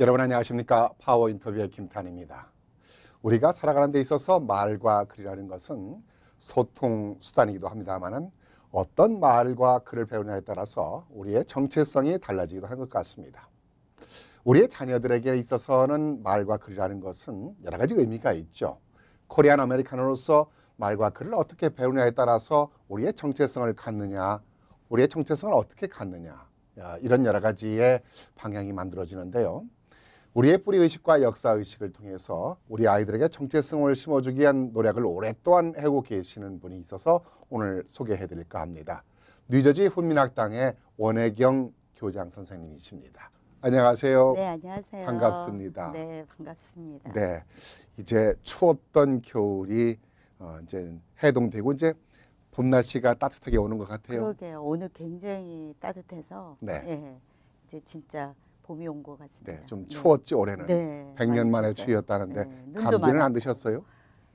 여러분 안녕하십니까 파워 인터뷰의 김탄입니다. 우리가 살아가는 데 있어서 말과 글이라는 것은 소통 수단이기도 합니다만은 어떤 말과 글을 배우냐에 따라서 우리의 정체성이 달라지기도 하는 것 같습니다. 우리의 자녀들에게 있어서는 말과 글이라는 것은 여러 가지 의미가 있죠. 코리안 아메리카노로서 말과 글을 어떻게 배우냐에 따라서 우리의 정체성을 갖느냐, 우리의 정체성을 어떻게 갖느냐 이런 여러 가지의 방향이 만들어지는데요. 우리의 뿌리 의식과 역사 의식을 통해서 우리 아이들에게 정체성을 심어주기 위한 노력을 오랫동안 하고 계시는 분이 있어서 오늘 소개해드릴까 합니다. 뉴저지 훈민학당의 원혜경 교장 선생님이십니다. 안녕하세요. 네, 안녕하세요. 반갑습니다. 네, 반갑습니다. 네, 이제 추웠던 겨울이 어, 이제 해동되고 이제 봄 날씨가 따뜻하게 오는 것 같아요. 그러게요. 오늘 굉장히 따뜻해서 네. 예, 이제 진짜 봄이 온 것 같습니다. 네, 좀 네. 추웠지 올해는. 네, 100년 만에 추위였다는데 네, 감기는 안 드셨어요?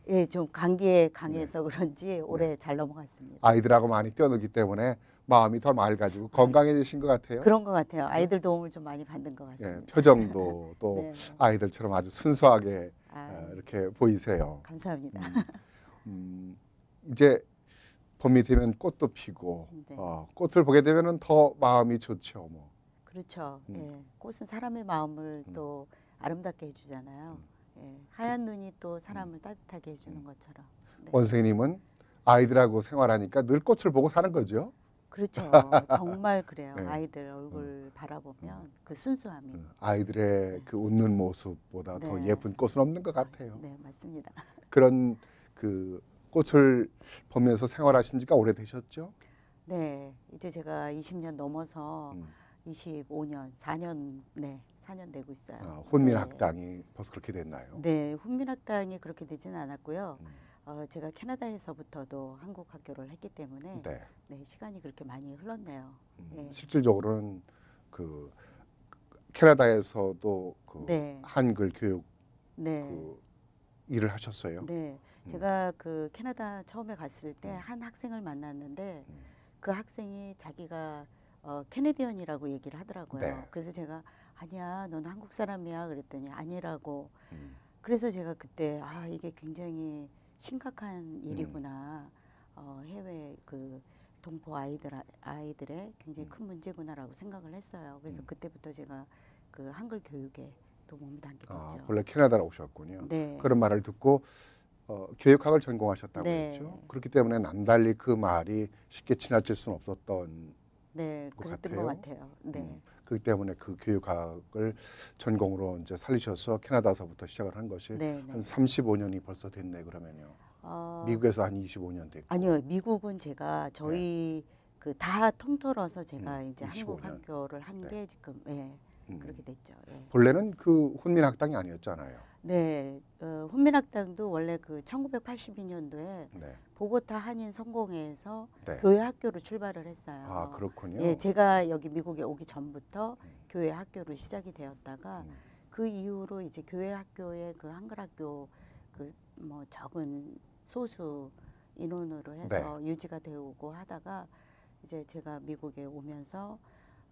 예, 좀 감기에 강해서 네. 그런지 올해 잘 넘어갔습니다. 아이들하고 많이 뛰어놀기 때문에 마음이 더 맑아지고 건강해지신 것 같아요. 그런 것 같아요. 아이들 도움을 좀 많이 받는 것 예, 같습니다. 예, 표정도 또 아이들처럼 아주 순수하게 아, 이렇게 보이세요. 감사합니다. 음, 음, 이제 봄이 되면 꽃도 피고 네. 어, 꽃을 보게 되면더 마음이 좋죠. 뭐 그렇죠. 음. 예. 꽃은 사람의 마음을 음. 또 아름답게 해주잖아요. 음. 예. 하얀 눈이 또 사람을 음. 따뜻하게 해주는 음. 것처럼. 네. 원생님은 아이들하고 생활하니까 늘 꽃을 보고 사는 거죠. 그렇죠. 정말 그래요. 네. 아이들 얼굴 바라보면 그 순수함이. 아이들의 네. 그 웃는 모습보다 네. 더 예쁜 꽃은 없는 것 같아요. 네, 맞습니다. 그런 그 꽃을 보면서 생활하신 지가 오래되셨죠? 네, 이제 제가 20년 넘어서 음. 25년, 4년, 네, 4년 되고 있어요. 아, 훈민학당이 네. 벌써 그렇게 됐나요? 네, 훈민학당이 그렇게 되진 않았고요. 음. 어, 제가 캐나다에서부터도 한국 학교를 했기 때문에 네. 네 시간이 그렇게 많이 흘렀네요. 음, 네. 실질적으로는 그 캐나다에서도 그 네. 한글 교육 네. 그 일을 하셨어요. 네, 음. 제가 그 캐나다 처음에 갔을 때한 음. 학생을 만났는데 음. 그 학생이 자기가 어, 캐네디언이라고 얘기를 하더라고요. 네. 그래서 제가 아니야, 넌 한국 사람이야 그랬더니 아니라고. 음. 그래서 제가 그때 아 이게 굉장히 심각한 음. 일이구나. 음. 어, 해외 그 동포 아이들 아이들의 굉장히 음. 큰 문제구나라고 생각을 했어요. 그래서 음. 그때부터 제가 그 한글 교육에 또 몸을 담게 됐죠. 아, 원래 캐나다로 오셨군요. 네. 그런 말을 듣고 어, 교육학을 전공하셨다고 네. 했죠. 그렇기 때문에 남달리 그 말이 쉽게 지나칠 수는 없었던 네, 그랬던 것 같아요. 것 같아요. 네. 음, 그렇기 때문에 그 교육학을 전공으로 이제 살리셔서 캐나다서부터 시작을 한 것이 네, 네. 한 35년이 벌써 됐네 그러면요. 어... 미국에서 한 25년 됐고. 아니요, 미국은 제가 저희 네. 그다 통틀어서 제가 음, 이제 25년. 한국 학교를 한게 네. 지금 예, 음. 그렇게 됐죠. 예. 본래는 그 훈민학당이 아니었잖아요. 네, 어, 훈민학당도 원래 그 1982년도에 네. 보고타 한인 성공회에서 네. 교회 학교로 출발을 했어요. 아 그렇군요. 예, 제가 여기 미국에 오기 전부터 음. 교회 학교로 시작이 되었다가 음. 그 이후로 이제 교회 학교의 그 한글 학교 그 뭐 적은 소수 인원으로 네. 해서 네. 유지가 되고 하다가 이제 제가 미국에 오면서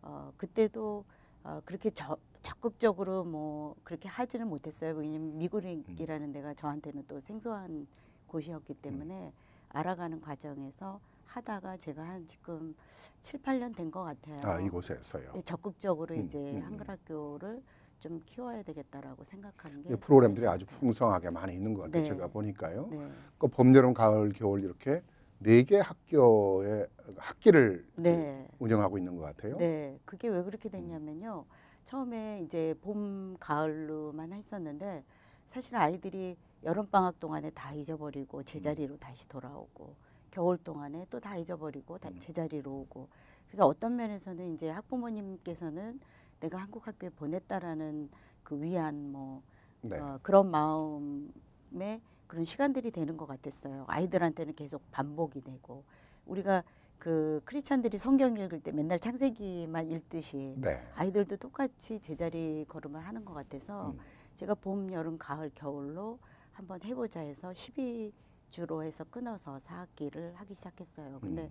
어 그때도 어 그렇게 저, 적극적으로 뭐 그렇게 하지는 못했어요. 왜냐면 음. 미국이라는 데가 저한테는 또 생소한 곳이었기 음. 때문에 알아가는 과정에서 하다가 제가 한 지금 7, 8년 된 것 같아요. 아, 이곳에서요. 예, 적극적으로 음, 이제 음, 한글 학교를 좀 키워야 되겠다라고 생각하는 게 프로그램들이 네. 아주 풍성하게 많이 있는 것 같아요. 네. 제가 보니까요. 네. 그봄 여름 가을 겨울 이렇게 네 개 학교의 학기를 네. 운영하고 있는 것 같아요. 네, 그게 왜 그렇게 됐냐면요. 음. 처음에 이제 봄, 가을로만 했었는데 사실 아이들이 여름 방학 동안에 다 잊어버리고 제자리로 음. 다시 돌아오고 겨울 동안에 또 다 잊어버리고 다 음. 제자리로 오고 그래서 어떤 면에서는 이제 학부모님께서는 내가 한국 학교에 보냈다라는 그 위안 뭐 네. 어, 그런 마음에 그런 시간들이 되는 것 같았어요. 아이들한테는 계속 반복이 되고 우리가 그 크리스찬들이 성경 읽을 때 맨날 창세기만 읽듯이 네. 아이들도 똑같이 제자리 걸음을 하는 것 같아서 음. 제가 봄, 여름, 가을, 겨울로 한번 해보자 해서 12주로 해서 끊어서 4학기를 하기 시작했어요. 근데 음.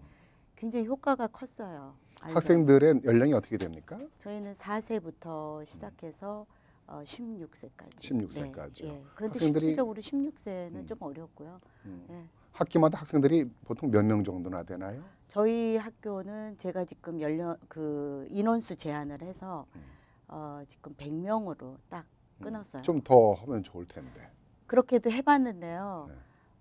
굉장히 효과가 컸어요. 아이들 학생들의 연령이 어떻게 됩니까? 저희는 4세부터 시작해서 어, 16세까지. 16세까지. 네, 예. 그런데 학생들이... 실질적으로 16세는 음. 좀 어렵고요. 음. 예. 학기마다 학생들이 보통 몇 명 정도나 되나요? 저희 학교는 제가 지금 연령 그 인원수 제한을 해서 음. 어, 지금 100명으로 딱 음. 끊었어요. 음, 좀더 하면 좋을 텐데. 그렇게도 해봤는데요. 네.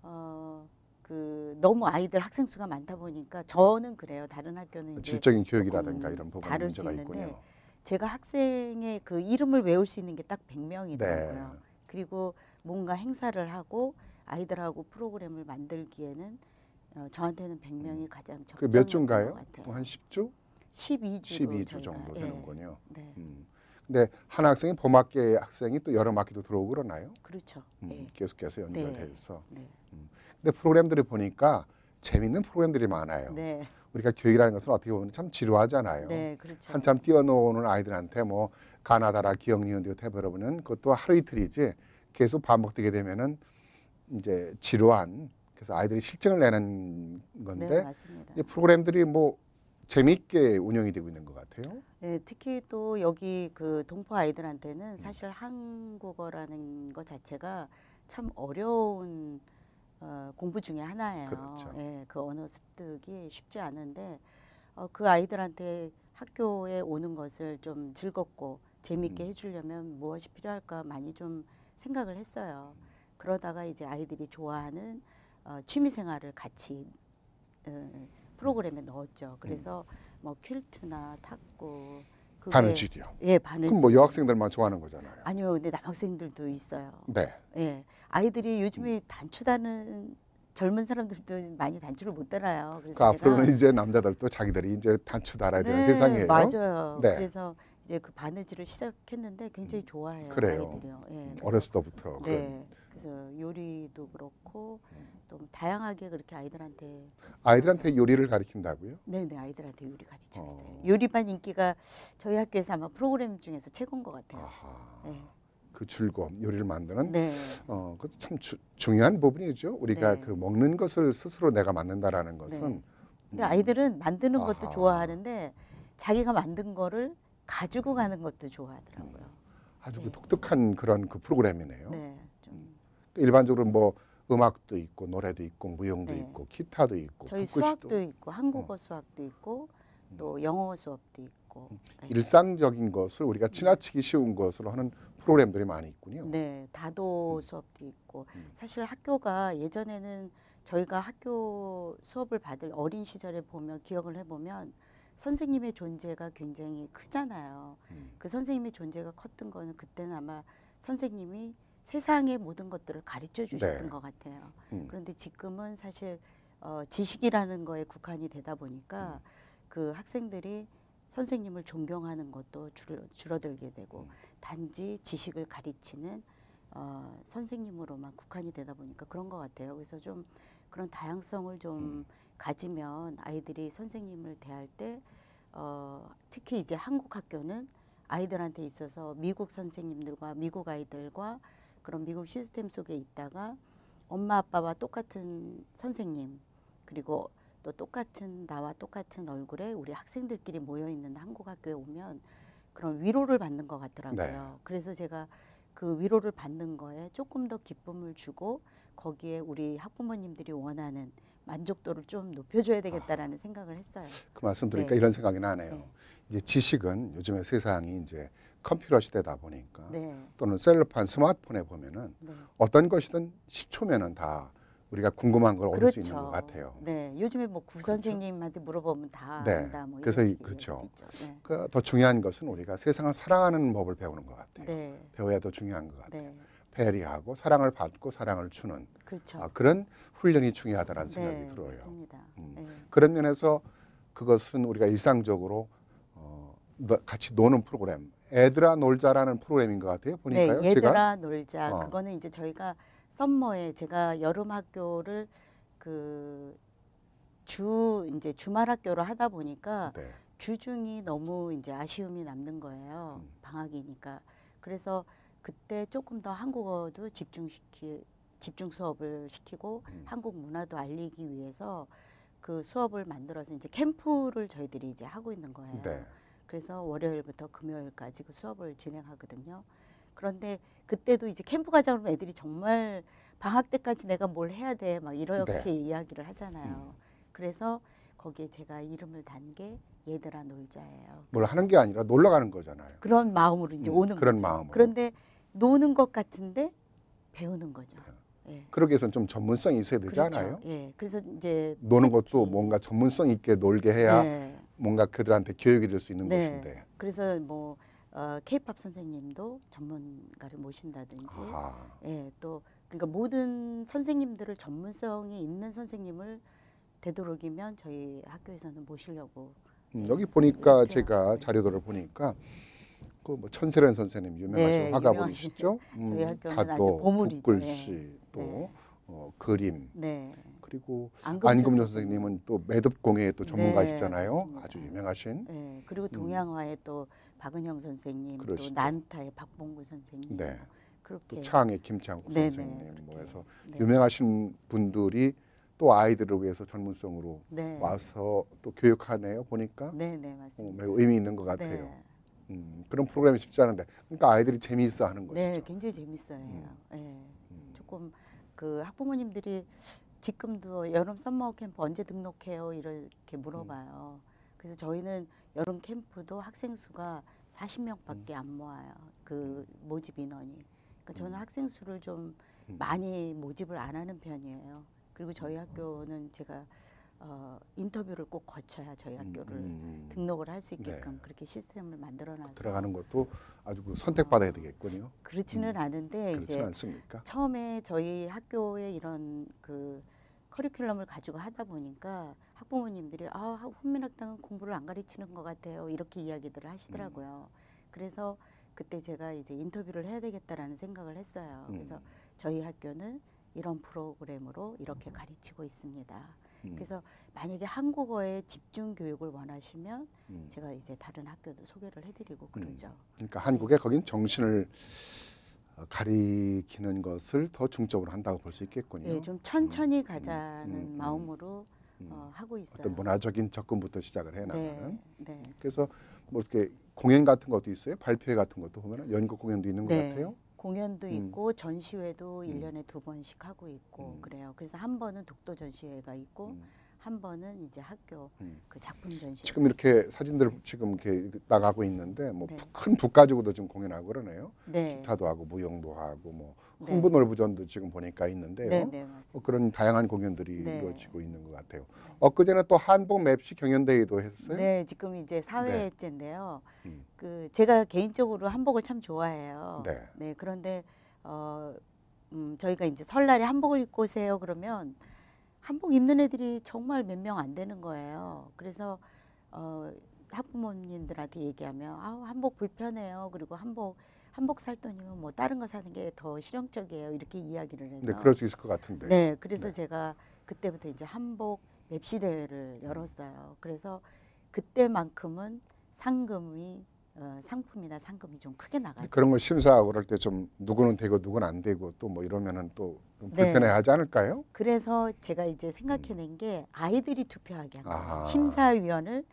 어, 그 너무 아이들 학생 수가 많다 보니까 저는 그래요. 다른 학교는 질적인 교육이라든가 이런 부분 다를 문제가 수 있는데 있군요. 제가 학생의 그 이름을 외울 수 있는 게 딱 100명이더라고요. 네. 그리고 뭔가 행사를 하고 아이들하고 프로그램을 만들기에는 어, 저한테는 100명이 음. 가장 그 적정몇 주인가요? 뭐 한 10주? 12주 12주 정도 예. 되는군요. 네. 음. 근데 한 학생이 봄학기 학생이 또 여름 학기도 들어오고 그러나요? 그렇죠. 음, 예. 네. 계속해서 연결돼서. 네. 음. 근데 프로그램들을 보니까 재밌는 프로그램들이 많아요. 네. 우리가 교육이라는 것은 어떻게 보면 참 지루하잖아요. 네, 그렇죠. 한참 네. 뛰어노는 아이들한테 뭐 가나다라 기억 니은 디오 태버러보는 그것도 하루 이틀이지 계속 반복되게 되면은 이제 지루한 그래서 아이들이 실증을 내는 건데 네, 프로그램들이 뭐 재미있게 운영이 되고 있는 것 같아요. 네, 특히 또 여기 그 동포 아이들한테는 음. 사실 음. 한국어라는 것 자체가 참 어려운 어, 공부 중에 하나예요. 그렇죠. 예, 그 언어 습득이 쉽지 않은데 어, 그 아이들한테 학교에 오는 것을 좀 즐겁고 재미있게 음. 해주려면 무엇이 필요할까 많이 좀 생각을 했어요. 음. 그러다가 이제 아이들이 좋아하는 어, 취미 생활을 같이 음, 프로그램에 넣었죠. 음. 그래서 뭐 퀼트나 탁구 그게, 바느질이요. 예, 바느질. 그럼 뭐 여학생들만 좋아하는 거잖아요. 아니요, 근데 남학생들도 있어요. 네. 예, 아이들이 요즘에 음. 단추다는 젊은 사람들도 많이 단추를 못 달아요. 그래서 그 앞으로는 이제 남자들도 자기들이 이제 단추 달아야 되는 네, 세상이에요. 맞아요. 네. 그래서 이제 그 바느질을 시작했는데 굉장히 음. 좋아해요. 그래요. 아이들이요. 예, 어렸을 때부터. 네. 그런. 그래서 요리도 그렇고 또 다양하게 그렇게 아이들한테 아이들한테 요리를 가르친다고요? 네네 아이들한테 요리 가르치고 어. 있어요. 요리반 인기가 저희 학교에서 아마 프로그램 중에서 최고인 것 같아요. 아하. 네. 그 즐거움 요리를 만드는 네. 어 그것도 참 주, 중요한 부분이죠. 우리가 네. 그 먹는 것을 스스로 내가 만든다라는 네. 것은. 네. 근데 아이들은 만드는 것도 좋아하는데 자기가 만든 거를 가지고 가는 것도 좋아하더라고요. 음. 아주 그 네. 독특한 그런 그 프로그램이네요. 네. 일반적으로 뭐 음악도 있고 노래도 있고 무용도 네. 있고 기타도 있고 저희 수학도 있고 한국어 어. 수학도 있고 음. 또 영어 수업도 있고 음. 네. 일상적인 것을 우리가 네. 지나치기 쉬운 것으로 하는 프로그램들이 많이 있군요. 네, 다도 음. 수업도 있고 음. 사실 학교가 예전에는 저희가 학교 수업을 받을 어린 시절에 보면 기억을 해보면 선생님의 존재가 굉장히 크잖아요. 음. 그 선생님의 존재가 컸던 거는 그때는 아마 선생님이 세상의 모든 것들을 가르쳐 주셨던 네. 것 같아요. 음. 그런데 지금은 사실 어, 지식이라는 거에 국한이 되다 보니까 음. 그 학생들이 선생님을 존경하는 것도 줄, 줄어들게 되고 음. 단지 지식을 가르치는 어, 선생님으로만 국한이 되다 보니까 그런 것 같아요. 그래서 좀 그런 다양성을 좀 음. 가지면 아이들이 선생님을 대할 때 어, 특히 이제 한국 학교는 아이들한테 있어서 미국 선생님들과 미국 아이들과 그런 미국 시스템 속에 있다가 엄마 아빠와 똑같은 선생님 그리고 또 똑같은 나와 똑같은 얼굴에 우리 학생들끼리 모여 있는 한국 학교에 오면 그런 위로를 받는 것 같더라고요. 네. 그래서 제가 그 위로를 받는 거에 조금 더 기쁨을 주고 거기에 우리 학부모님들이 원하는 만족도를 좀 높여줘야 되겠다라는 아, 생각을 했어요. 그 말씀 드리니까 네. 이런 생각이 나네요. 네. 이제 지식은 요즘에 세상이 이제 컴퓨터 시대다 보니까 네. 또는 셀럽한 스마트폰에 보면은 네. 어떤 것이든 10초면은 다 우리가 궁금한 걸 그렇죠. 얻을 수 있는 것 그렇죠. 같아요. 네, 요즘에 뭐구 그렇죠. 선생님한테 그렇죠. 물어보면 다 네. 안다. 뭐 그래서 이, 그렇죠. 네. 그더 그러니까 중요한 것은 우리가 세상을 사랑하는 법을 배우는 것 같아요. 네. 배워야 더 중요한 것 같아요. 네. 배려하고 사랑을 받고 사랑을 주는 그렇죠. 아, 그런 훈련이 중요하다는 네, 생각이 들어요. 음. 네. 그런 면에서 그것은 우리가 일상적으로 어, 같이 노는 프로그램 애들아 놀자라는 프로그램인 것 같아요. 네, 보니까요. 네, 애들아 놀자. 어. 그거는 이제 저희가 썸머에 제가 여름 학교를 그 주 이제 주말 학교로 하다 보니까 네. 주중이 너무 이제 아쉬움이 남는 거예요. 음. 방학이니까. 그래서 그때 조금 더 한국어도 집중시키 집중 수업을 시키고 음. 한국 문화도 알리기 위해서 그 수업을 만들어서 이제 캠프를 저희들이 이제 하고 있는 거예요. 네. 그래서 월요일부터 금요일까지 그 수업을 진행하거든요. 그런데 그때도 이제 캠프 가자 그러면 애들이 정말 방학 때까지 내가 뭘 해야 돼 막 이렇게 네. 이야기를 하잖아요. 음. 그래서 거기에 제가 이름을 단 게 얘들아 놀자예요. 뭘 하는 게 아니라 놀러 가는 거잖아요. 그런 마음으로 이제 음, 오는 그런 거죠. 마음으로. 그런데 노는 것 같은데 배우는 거죠. 네. 예. 그렇게해서좀 전문성이 있어야 되지 그렇죠. 않아요? 예. 그래서 이제 노는 것도 뭔가 전문성 있게 놀게 해야 예. 뭔가 그들한테 교육이 될 수 있는 네. 것인데. 그래서 뭐 어, K-팝 선생님도 전문가를 모신다든지, 아 예, 또 그러니까 모든 선생님들을 전문성이 있는 선생님을 되도록이면 저희 학교에서는 모시려고. 음, 예, 여기 보니까 제가 자료들을 보니까 그뭐 천세련 선생님 유명하신 네, 화가분이시죠. 음, 가도, 북글씨, 네. 또 네. 어, 그림. 네. 그리고 안금조 선생님은 또 매듭 공예의 또 전문가시잖아요. 네, 맞 아주 유명하신. 네. 그리고 음. 동양화의 음. 또 박은영 선생님, 그러시죠. 또 난타의 박봉구 선생님. 네. 그렇게 창의 김창구 네, 네, 선생님 뭐 해서 유명하신 분들이 또 아이들을 위해서 전문성으로 와서 또 교육하네요 보니까 네, 네, 맞습니다. 어, 매우 의미 있는 것 같아요. 음, 그런 프로그램이 쉽지 않은데 그러니까 아이들이 재미있어 하는 거죠. 네, 굉장히 재미있어요. 음. 네. 조금 그 학부모님들이 지금도 여름 썸머 캠프 언제 등록해요 이렇게 물어봐요. 음. 그래서 저희는 여름 캠프도 학생 수가 40명밖에 음. 안 모아요. 그 모집 인원이. 그러니까 저는 학생 수를 좀 많이 모집을 안 하는 편이에요. 그리고 저희 학교는 제가 어, 인터뷰를 꼭 거쳐야 저희 음, 학교를 음, 음. 등록을 할 수 있게끔 네. 그렇게 시스템을 만들어놔서 들어가는 것도 아주 그 선택받아야 되겠군요. 그렇지는 음. 않은데 그렇지 이제 않습니까? 처음에 저희 학교에 이런 그 커리큘럼을 가지고 하다 보니까 학부모님들이 아 훈민학당은 공부를 안 가르치는 것 같아요 이렇게 이야기들을 하시더라고요. 음. 그래서 그때 제가 이제 인터뷰를 해야 되겠다라는 생각을 했어요. 그래서 음. 저희 학교는 이런 프로그램으로 이렇게 가르치고 있습니다. 음. 그래서 만약에 한국어에 집중 교육을 원하시면 음. 제가 이제 다른 학교도 소개를 해드리고 음. 그러죠. 그러니까 한국에 네. 거긴 정신을 어, 가리키는 것을 더 중점으로 한다고 볼 수 있겠군요. 네, 좀 천천히 음. 음. 가자는 마음으로 어, 하고 있어요. 어떤 문화적인 접근부터 시작을 해나가는. 네, 네. 그래서 뭐 이렇게 공연 같은 것도 있어요. 발표회 같은 것도 보면 연극 공연도 있는 것 네. 같아요. 공연도 음. 있고 전시회도 1년에두 음. 번씩 하고 있고 음. 그래요. 그래서 한 번은 독도 전시회가 있고 음. 한 번은 이제 학교 음. 그 작품 전시. 지금 이렇게 사진들 지금 이렇게 나가고 있는데 뭐큰 네. 북 가지고도 지금 공연하고 그러네요. 네. 기타도 하고 무용도 하고 뭐흥부놀부전도 네. 지금 보니까 있는데요. 네, 네, 뭐 그런 다양한 공연들이 이루어지고 있는 것 같아요. 엊그제는 또 한복 맵시 경연대회도 했어요. 네, 지금 이제 사회째인데요. 음. 그 제가 개인적으로 한복을 참 좋아해요. 네, 그런데 어. 음, 저희가 이제 설날에 한복을 입고 오세요 그러면 한복 입는 애들이 정말 몇 명 안 되는 거예요. 그래서 어, 학부모님들한테 얘기하면 아 한복 불편해요. 그리고 한복 한복 살 돈이면 뭐 다른 거 사는 게 더 실용적이에요. 이렇게 이야기를 해서 네, 그럴 수 있을 것 같은데. 네, 그래서 네. 제가 그때부터 이제 한복 맵시 대회를 열었어요. 그래서 그때만큼은 상금이 어, 상품이나 상금이 좀 크게 나가요. 그런 거 심사하고 그럴 때 좀 누구는 되고 누구는 안 되고 또 뭐 이러면은 또 네. 불편해하지 네. 않을까요? 그래서 제가 이제 생각해낸 게 음. 아이들이 투표하게 한 거예요. 심사위원을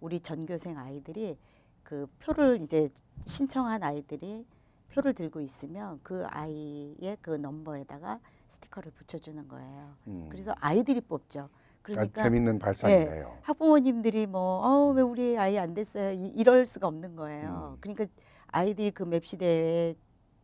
우리 전교생 아이들이 그 표를 이제 신청한 아이들이 표를 들고 있으면 그 아이의 그 넘버에다가 스티커를 붙여주는 거예요. 음. 그래서 아이들이 뽑죠. 그러니까 재밌는 발상이네요. 예, 학부모님들이 뭐어왜 우리 아이 안 됐어요 이, 럴 수가 없는 거예요. 음. 그러니까 아이들이 그맵 시대에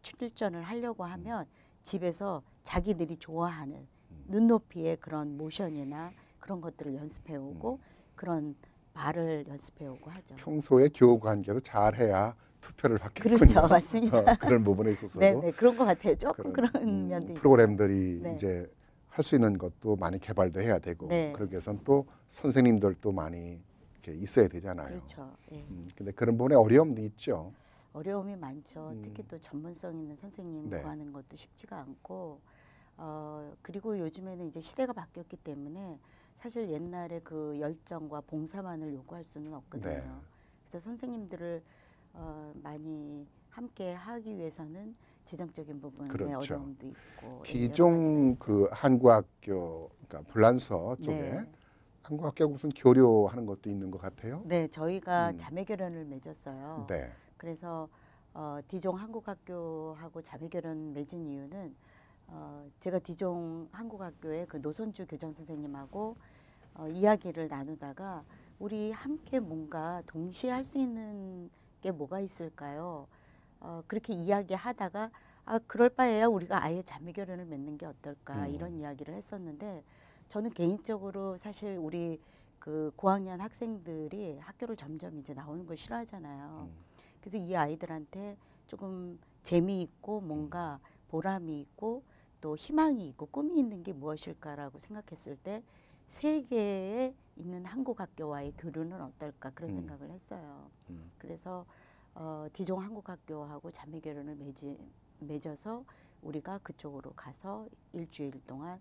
출전을 하려고 하면 집에서 자기들이 좋아하는 음. 눈높이의 그런 모션이나 그런 것들을 연습해 오고 음. 그런 말을 연습해 오고 하죠. 평소에 교우 관계도 잘 해야 투표를 받겠군요. 그렇죠, 맞습니다. 어, 그런 부분에 있어서도 네, 네, 그런 것 같아요. 조금 그런, 그런 음, 면도 프로그램들이 네. 이제 할수 있는 것도 많이 개발도 해야 되고 네. 그러기 위해서또 선생님들도 많이 이렇게 있어야 되잖아요. 그렇죠. 예. 음, 그런 부분에 어려움도 있죠. 어려움이 많죠. 음. 특히 또 전문성 있는 선생님 네. 구하는 것도 쉽지가 않고 어 그리고 요즘에는 이제 시대가 바뀌었기 때문에 사실 옛날에 그 열정과 봉사만을 요구할 수는 없거든요. 네. 그래서 선생님들을 어 많이 함께 하기 위해서는 재정적인 부분에 그렇죠. 어려움도 있고 기종그 한국학교 그러니까 불란서 쪽에 네. 한국학교 무슨 교류하는 것도 있는 것 같아요. 네, 저희가 음. 자매 결연을 맺었어요. 네. 그래서 어, 디종 한국학교하고 자매 결연 맺은 이유는 어, 제가 디종 한국학교의 그 노선주 교장 선생님하고 어, 이야기를 나누다가 우리 함께 뭔가 동시에 할 수 있는 게 뭐가 있을까요? 어, 그렇게 이야기하다가 아 그럴 바에야 우리가 아예 자매 결혼을 맺는 게 어떨까 음. 이런 이야기를 했었는데 저는 개인적으로 사실 우리 그 고학년 학생들이 학교를 점점 이제 나오는 걸 싫어하잖아요. 음. 그래서 이 아이들한테 조금 재미있고 뭔가 음. 보람이 있고 또 희망이 있고 꿈이 있는 게 무엇일까라고 생각했을 때 세계에 있는 한국 학교와의 교류는 어떨까 그런 음. 생각을 했어요. 음. 그래서 어, 디종 한국학교하고 자매 결연을 맺이, 맺어서 우리가 그쪽으로 가서 일주일 동안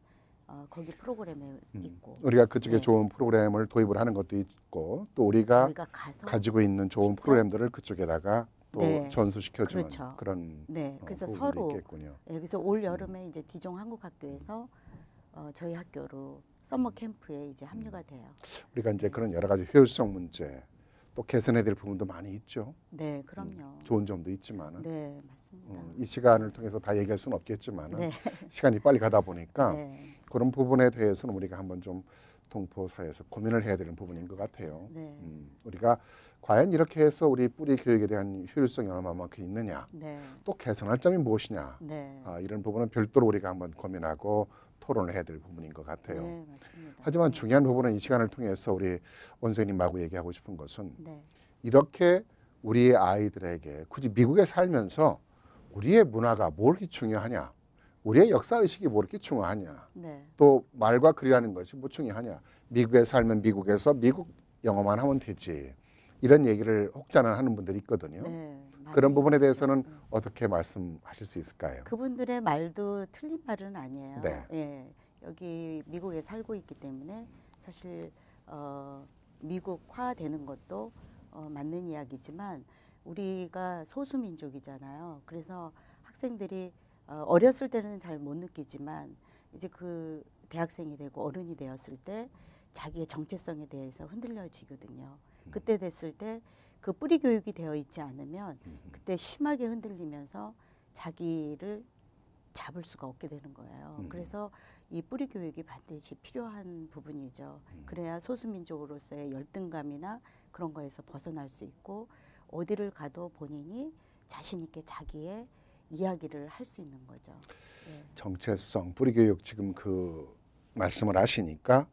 어, 거기 프로그램에 음. 있고 우리가 그쪽에 네. 좋은 프로그램을 도입을 하는 것도 있고 또 우리가, 우리가 가지고 있는 좋은 직접? 프로그램들을 그쪽에다가 또 네. 전수시켜주는 그렇죠. 그런 네 어, 그래서 서로 있겠군요. 네, 그래서 올 음. 여름에 이제 디종 한국학교에서 어, 저희 학교로 서머 캠프에 이제 합류가 돼요. 우리가 이제 네. 그런 여러 가지 효율성 문제 또 개선해야 될 부분도 많이 있죠. 네, 그럼요. 음, 좋은 점도 있지만은. 네, 맞습니다. 음, 이 시간을 통해서 다 얘기할 수는 없겠지만은 네. 시간이 빨리 가다 보니까 네. 그런 부분에 대해서는 우리가 한번 좀 동포사회에서 고민을 해야 되는 부분인 것 같아요. 네. 음, 우리가 과연 이렇게 해서 우리 뿌리 교육에 대한 효율성이 얼마만큼 있느냐, 네. 또 개선할 점이 무엇이냐, 네. 아, 이런 부분은 별도로 우리가 한번 고민하고 토론을 해야 될 부분인 것 같아요. 네, 하지만 중요한 부분은 이 시간을 통해서 우리 원생님하고 얘기하고 싶은 것은 네. 이렇게 우리 아이들에게 굳이 미국에 살면서 우리의 문화가 뭘 이렇게 중요하냐, 우리의 역사 의식이 뭘 이렇게 중요하냐, 네. 또 말과 글이라는 것이 뭐 중요하냐. 미국에 살면 미국에서 미국 영어만 하면 되지. 이런 얘기를 혹자는 하는 분들이 있거든요. 네, 그런 부분에 대해서는 음. 어떻게 말씀하실 수 있을까요? 그분들의 말도 틀린 말은 아니에요. 네. 예, 여기 미국에 살고 있기 때문에 사실 어, 미국화되는 것도 어, 맞는 이야기지만 우리가 소수민족이잖아요. 그래서 학생들이 어, 어렸을 때는 잘 못 느끼지만 이제 그 대학생이 되고 어른이 되었을 때 자기의 정체성에 대해서 흔들려지거든요. 그때 됐을 때 그 뿌리 교육이 되어 있지 않으면 그때 심하게 흔들리면서 자기를 잡을 수가 없게 되는 거예요. 음. 그래서 이 뿌리 교육이 반드시 필요한 부분이죠. 음. 그래야 소수민족으로서의 열등감이나 그런 거에서 벗어날 수 있고 어디를 가도 본인이 자신 있게 자기의 이야기를 할 수 있는 거죠. 예. 정체성, 뿌리 교육 지금 그 말씀을 하시니까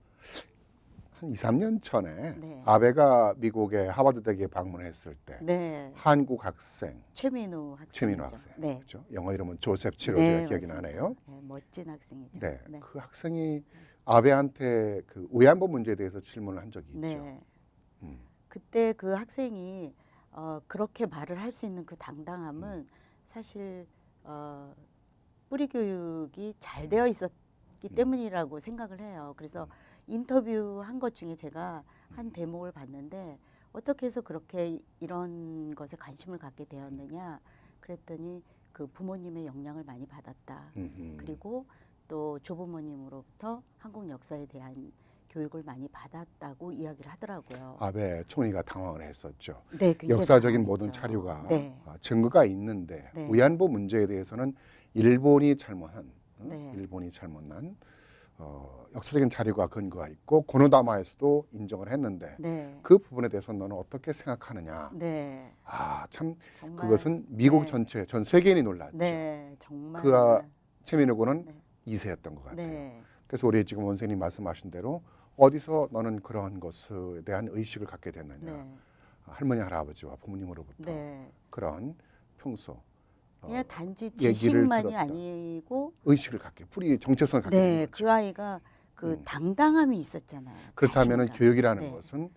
한 2, 3년 전에 네. 아베가 미국의 하버드 대학에 방문했을 때 네. 한국 학생 최민우 네. 학생 최민우 학생 네. 그렇죠? 영어 이름은 조셉 치로 제가 네, 기억이 나네요. 네, 멋진 학생이죠. 네. 그 학생이 아베한테 그 위안부 문제에 대해서 질문을 한 적이 있죠. 음. 그때 그 학생이 어, 그렇게 말을 할 수 있는 그 당당함은 음. 사실 어, 뿌리 교육이 잘 되어 있었기 음. 때문이라고 생각을 해요. 그래서 음. 인터뷰한 것 중에 제가 한 대목을 봤는데 어떻게 해서 그렇게 이런 것에 관심을 갖게 되었느냐 그랬더니 그 부모님의 영향을 많이 받았다. 음흠. 그리고 또 조부모님으로부터 한국 역사에 대한 교육을 많이 받았다고 이야기를 하더라고요. 아베 총리가 당황을 했었죠. 네, 역사적인 당황했죠. 모든 자료가 네. 아, 증거가 있는데 네. 위안부 문제에 대해서는 일본이 잘못한, 어? 네. 일본이 잘못난 어, 역사적인 자료가 근거가 있고 고노다마에서도 인정을 했는데 네. 그 부분에 대해서 너는 어떻게 생각하느냐. 네. 아참 그것은 미국 네. 전체 전 세계인이 놀랐지. 네, 정말. 그 아, 최민호고는 네. 이세였던것 같아요. 네. 그래서 우리 지금 원생님 말씀하신 대로 어디서 너는 그런 것에 대한 의식을 갖게 됐느냐. 네. 할머니 할아버지와 부모님으로부터 그런 평소 그냥 어, 단지 지식만이 아니고 의식을 갖게 뿌리 정체성을 갖게 네, 그 아이가 그 음. 당당함이 있었잖아요. 그렇다면 교육이라는 네. 것은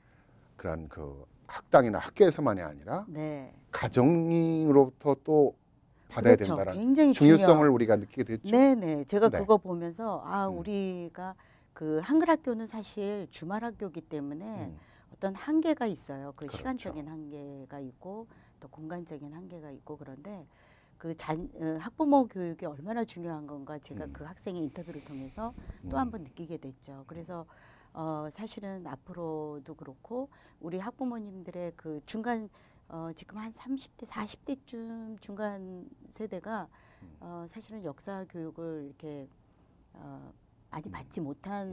그런 그 학당이나 학교에서만이 아니라 네. 가정으로부터 또 받아야 그렇죠. 된다라는 중요성을 중요한. 우리가 느끼게 됐죠. 네네. 네. 제가 네. 그거 보면서 아 음. 우리가 그 한글 학교는 사실 주말 학교기 때문에 음. 어떤 한계가 있어요. 그 그렇죠. 시간적인 한계가 있고 또 공간적인 한계가 있고 그런데 그 잔, 어, 학부모 교육이 얼마나 중요한 건가 제가 음. 그 학생의 인터뷰를 통해서 또 한번 음. 느끼게 됐죠. 그래서 어, 사실은 앞으로도 그렇고 우리 학부모님들의 그 중간 어, 지금 한 30대, 40대쯤 중간 세대가 음. 어, 사실은 역사 교육을 이렇게 어, 많이 음. 받지 못한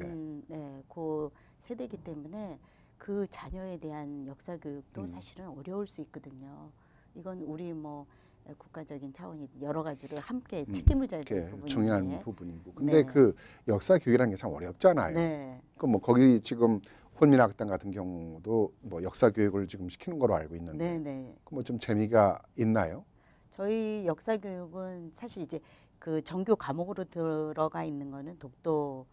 네. 네, 그 세대이기 때문에 그 자녀에 대한 역사 교육도 음. 사실은 어려울 수 있거든요. 이건 우리 뭐 국가적인 차원이 여러 가지로 함께 음, 책임을 져야 되는 음, 부분이 중요한 부분이고 근데 네. 그 역사 교육이라는 게 참 어렵잖아요. 네. 그 뭐 거기 지금 혼민학당 같은 경우도 뭐 역사 교육을 지금 시키는 걸로 알고 있는데 네, 네. 그뭐 좀 재미가 있나요? 저희 역사 교육은 사실 이제 그정규 과목으로 들어가 있는 거는 독도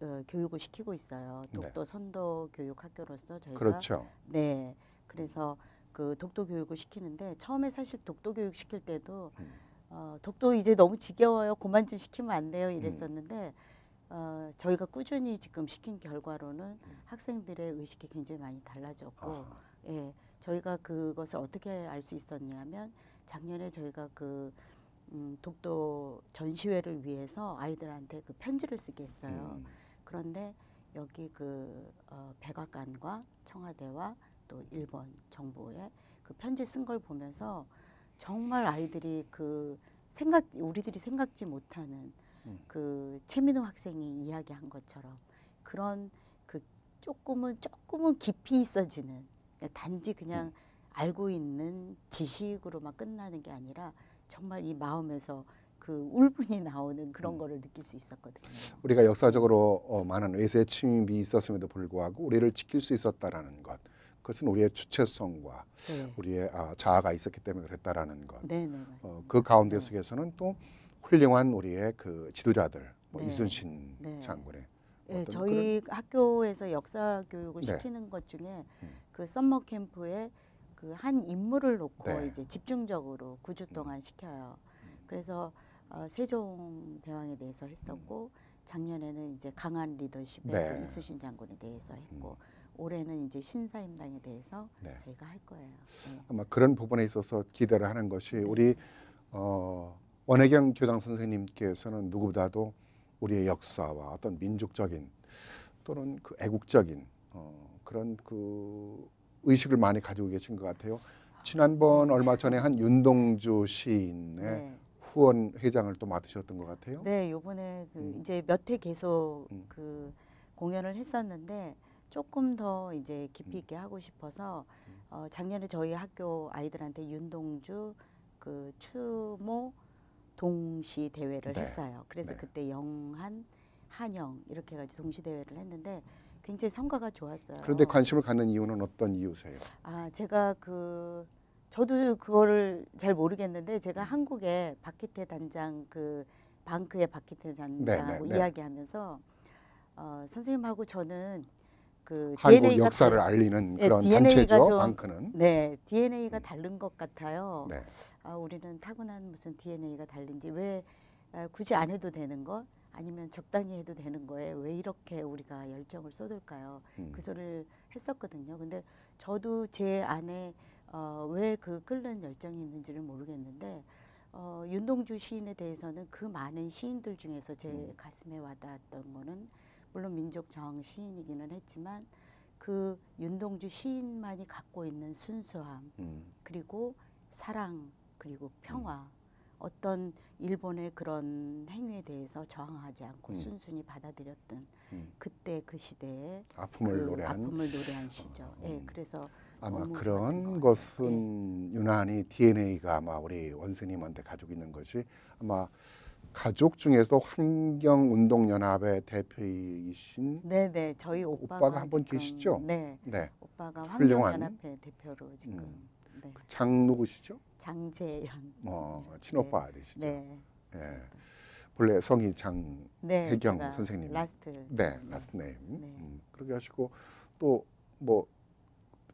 어, 교육을 시키고 있어요. 네. 독도 선도 교육 학교로서 저희가 그렇죠. 네. 그래서 그 독도 교육을 시키는데 처음에 사실 독도 교육 시킬 때도 음. 어, 독도 이제 너무 지겨워요. 그만 좀 시키면 안 돼요. 이랬었는데 음. 어, 저희가 꾸준히 지금 시킨 결과로는 음. 학생들의 의식이 굉장히 많이 달라졌고 아 예, 저희가 그것을 어떻게 알 수 있었냐면 작년에 저희가 그 음, 독도 전시회를 위해서 아이들한테 그 편지를 쓰게 했어요. 음. 그런데 여기 그 어, 백악관과 청와대와 또 일본 정부의 그 편지 쓴 걸 보면서 정말 아이들이 그 생각 우리들이 생각지 못하는 음. 그 최민호 학생이 이야기한 것처럼 그런 그 조금은 조금은 깊이 있어지는 그러니까 단지 그냥 음. 알고 있는 지식으로만 끝나는 게 아니라 정말 이 마음에서 그 울분이 나오는 그런 음. 거를 느낄 수 있었거든요. 우리가 역사적으로 어, 많은 외세 침입이 있었음에도 불구하고 우리를 지킬 수 있었다라는 것, 그것은 우리의 주체성과 네. 우리의 아, 자아가 있었기 때문에 그랬다라는 것. 네, 네, 어, 그 가운데 네. 속에서는 또 훌륭한 우리의 그 지도자들, 뭐 네. 이순신 네. 장군의 네, 저희 그런... 학교에서 역사 교육을 시키는 것 중에 음. 그 썸머 캠프에 그 한 인물을 놓고 이제 집중적으로 9주 동안 음. 시켜요. 그래서 어, 세종 대왕에 대해서 했었고 음. 작년에는 이제 강한 리더십의 그 이순신 장군에 대해서 했고. 음. 올해는 이제 신사임당에 대해서 네. 저희가 할 거예요. 네. 아마 그런 부분에 있어서 기대를 하는 것이 네. 우리 어, 원혜경 교장 선생님께서는 누구보다도 우리의 역사와 어떤 민족적인 또는 그 애국적인 어, 그런 그 의식을 많이 가지고 계신 것 같아요. 지난번 아, 얼마 전에 한 윤동주 시인의 네. 후원 회장을 또 맡으셨던 것 같아요. 네, 요번에 그 음. 이제 몇회 계속 음. 그 공연을 했었는데 조금 더 이제 깊이 음. 있게 하고 싶어서 음. 어, 작년에 저희 학교 아이들한테 윤동주 그 추모 동시 대회를 네. 했어요. 그래서 네. 그때 영한 한영 이렇게 해가지고 동시 대회를 했는데 굉장히 성과가 좋았어요. 그런데 관심을 갖는 이유는 어떤 이유세요? 아 제가 그 저도 그거를 잘 모르겠는데 제가 음. 한국에 박기태 단장 그 방크의 박기태 단장하고 네, 네, 뭐 네, 이야기하면서 어, 선생님하고 저는 그 한국 DNA가 역사를 다, 알리는 네, 그런 네, 단체죠. 좀, 방크는. 네, DNA가 음. 다른 것 같아요. 네. 아, 우리는 타고난 무슨 DNA가 달린지 왜 아, 굳이 안 해도 되는 거 아니면 적당히 해도 되는 거에 왜 이렇게 우리가 열정을 쏟을까요? 음. 그 소리를 했었거든요. 근데 저도 제 안에 어, 왜그 끓는 열정이 있는지를 모르겠는데 어, 윤동주 시인에 대해서는 그 많은 시인들 중에서 제 음. 가슴에 와닿았던 거는 물론 민족 저항 시인이기는 했지만 그 윤동주 시인만이 갖고 있는 순수함 음. 그리고 사랑 그리고 평화 음. 어떤 일본의 그런 행위에 대해서 저항하지 않고 음. 순순히 받아들였던 음. 그때 그시대에 아픔을 그 노래한 아픔을 노래한 시죠. 어, 예, 음. 예, 그래서 아마 그런 것은 예. 유난히 DNA가 아마 우리 원스님한테 가지고 있는 것이 아마 가족 중에서 환경운동연합의 대표이신 네네 저희 오빠가, 오빠가 한분 계시죠? 네, 네. 오빠가 환경연합회 대표로 지금 음. 네. 그장 누구시죠? 장재현 어 친오빠 네. 되시죠? 네. 예. 네, 네. 네. 본래 성이 장혜경 선생님 라스트 네, 라스트 네임 음, 그렇게 하시고 또뭐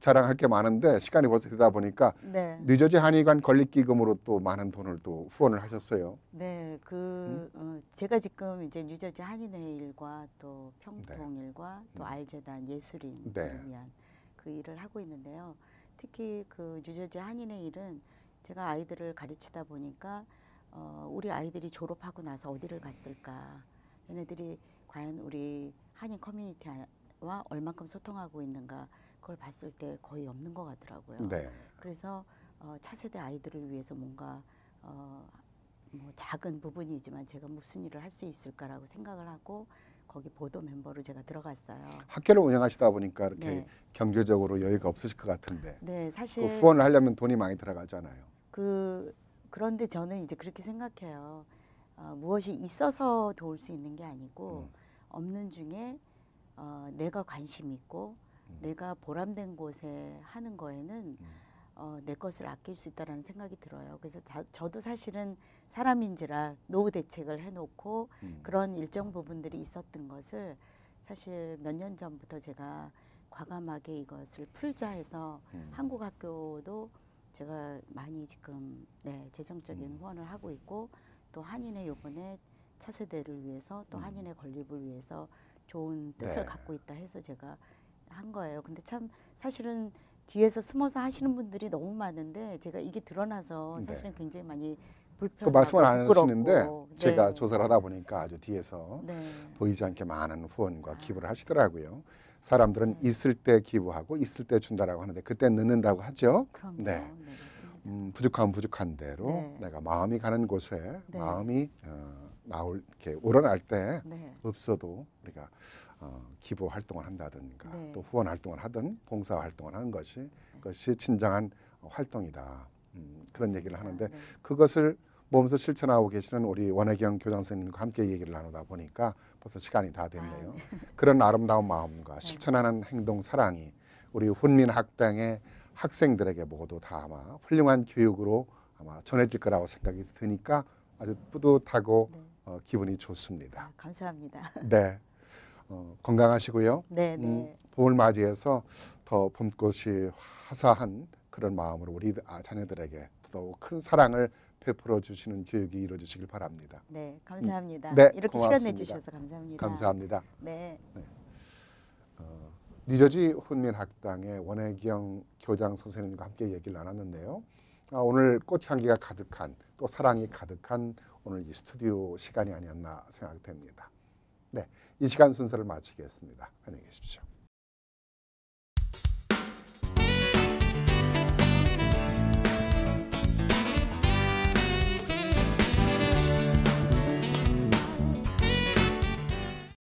자랑할 게 많은데 시간이 벌써 되다 보니까 네. 뉴저지 한의관 건립기금으로 또 많은 돈을 또 후원을 하셨어요. 네, 그 음? 어, 제가 지금 이제 뉴저지 한인회 일과 또 평통 네. 일과 또 음. 알재단 예술인 네. 그 일을 하고 있는데요. 특히 그 뉴저지 한인회 일은 제가 아이들을 가르치다 보니까 어, 우리 아이들이 졸업하고 나서 어디를 갔을까? 얘네들이 과연 우리 한인 커뮤니티와 얼만큼 소통하고 있는가? 그걸 봤을 때 거의 없는 것 같더라고요. 네. 그래서 어, 차세대 아이들을 위해서 뭔가 어, 뭐 작은 부분이지만 제가 무슨 일을 할 수 있을까라고 생각을 하고 거기 보도 멤버로 제가 들어갔어요. 학교를 운영하시다 보니까 이렇게 네. 경제적으로 여유가 없으실 것 같은데. 네, 사실 그 후원을 하려면 돈이 많이 들어가잖아요. 그 그런데 저는 이제 그렇게 생각해요. 어, 무엇이 있어서 도울 수 있는 게 아니고 음. 없는 중에 어, 내가 관심 있고 내가 보람된 곳에 하는 거에는 음. 어, 내 것을 아낄 수 있다라는 생각이 들어요. 그래서 자, 저도 사실은 사람인지라 노후 대책을 해놓고 음. 그런 일정 부분들이 있었던 것을 사실 몇 년 전부터 제가 과감하게 이것을 풀자 해서 음. 한국 학교도 제가 많이 지금 네, 재정적인 음. 후원을 하고 있고 또 한인의 요번에 차세대를 위해서 또 음. 한인의 건립을 위해서 좋은 뜻을 네. 갖고 있다 해서 제가 한 거예요. 근데 참 사실은 뒤에서 숨어서 하시는 분들이 너무 많은데 제가 이게 드러나서 네. 사실은 네. 굉장히 많이 그 불편하고 그 말씀을 안 부끄럽고. 하시는데 네. 제가 네. 조사를 하다 보니까 아주 뒤에서 네. 보이지 않게 많은 후원과 아. 기부를 하시더라고요. 사람들은 네. 있을 때 기부하고 있을 때 준다라고 하는데 그때 넣는다고 하죠. 그럼요. 네. 음, 부족한 부족한 대로 내가 마음이 가는 곳에 마음이 어, 나올 이렇게 우러날 때 없어도 우리가 어, 기부 활동을 한다든가 네. 또 후원 활동을 하든 봉사 활동을 하는 것이 그것이 진정한 활동이다. 음, 그런 맞습니다. 얘기를 하는데 네. 그것을 몸소 실천하고 계시는 우리 원혜경 교장 선생님과 함께 얘기를 나누다 보니까 벌써 시간이 다 아, 됐네요. 아, 네. 그런 아름다운 마음과 네. 실천하는 행동 사랑이 우리 훈민 학당의 학생들에게 모두 다 아마 훌륭한 교육으로 아마 전해질 거라고 생각이 드니까 아주 뿌듯하고 네. 어, 기분이 좋습니다. 아, 감사합니다. 네. 어, 건강하시고요. 네, 음, 네. 음, 봄을 맞이해서 더 봄꽃이 화사한 그런 마음으로 우리 아, 자녀들에게 더욱 큰 사랑을 베풀어 주시는 교육이 이루어지시길 바랍니다. 네, 감사합니다. 음, 네, 이렇게 고맙습니다. 시간 내주셔서 감사합니다. 감사합니다. 네. 네. 어, 뉴저지 훈민학당의 원혜경 교장 선생님과 함께 얘기를 나눴는데요. 아, 오늘 꽃향기가 가득한 또 사랑이 가득한 오늘 이 스튜디오 시간이 아니었나 생각됩니다. 네. 이 시간 순서를 마치겠습니다. 안녕히 계십시오.